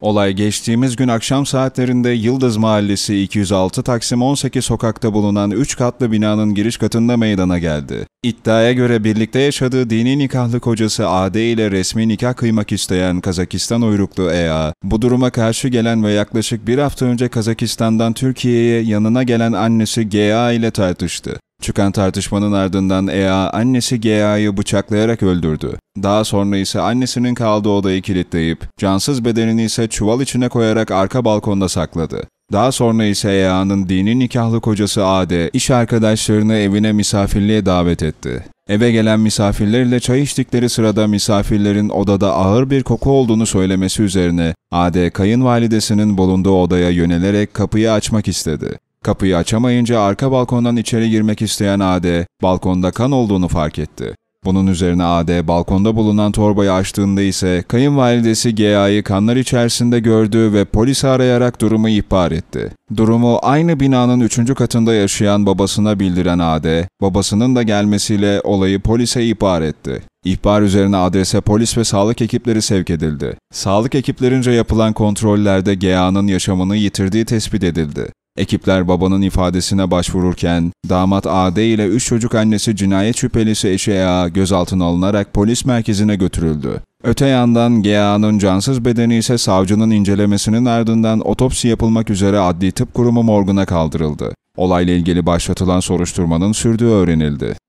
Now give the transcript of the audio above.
Olay geçtiğimiz gün akşam saatlerinde Yıldız Mahallesi 206 Taksim 18 sokakta bulunan 3 katlı binanın giriş katında meydana geldi. İddiaya göre birlikte yaşadığı dini nikahlı kocası AD ile resmi nikah kıymak isteyen Kazakistan uyruklu EA, bu duruma karşı gelen ve yaklaşık bir hafta önce Kazakistan'dan Türkiye'ye yanına gelen annesi GA ile tartıştı. Çıkan tartışmanın ardından Ea annesi GA'yı bıçaklayarak öldürdü. Daha sonra ise annesinin kaldığı odayı kilitleyip cansız bedenini ise çuval içine koyarak arka balkonda sakladı. Daha sonra ise Ea'nın dini nikahlı kocası Ade, iş arkadaşlarını evine misafirliğe davet etti. Eve gelen misafirlerle çay içtikleri sırada misafirlerin odada ağır bir koku olduğunu söylemesi üzerine Ade kayınvalidesinin bulunduğu odaya yönelerek kapıyı açmak istedi. Kapıyı açamayınca arka balkondan içeri girmek isteyen Ade, balkonda kan olduğunu fark etti. Bunun üzerine Ade balkonda bulunan torbayı açtığında ise kayınvalidesi GA'yı kanlar içerisinde gördü ve polisi arayarak durumu ihbar etti. Durumu aynı binanın 3. katında yaşayan babasına bildiren Ade, babasının da gelmesiyle olayı polise ihbar etti. İhbar üzerine adrese polis ve sağlık ekipleri sevk edildi. Sağlık ekiplerince yapılan kontrollerde GA'nın yaşamını yitirdiği tespit edildi. Ekipler babanın ifadesine başvururken damat AD ile 3 çocuk annesi cinayet şüphelisi eşi EA gözaltına alınarak polis merkezine götürüldü. Öte yandan GA'nın cansız bedeni ise savcının incelemesinin ardından otopsi yapılmak üzere Adli Tıp Kurumu morguna kaldırıldı. Olayla ilgili başlatılan soruşturmanın sürdüğü öğrenildi.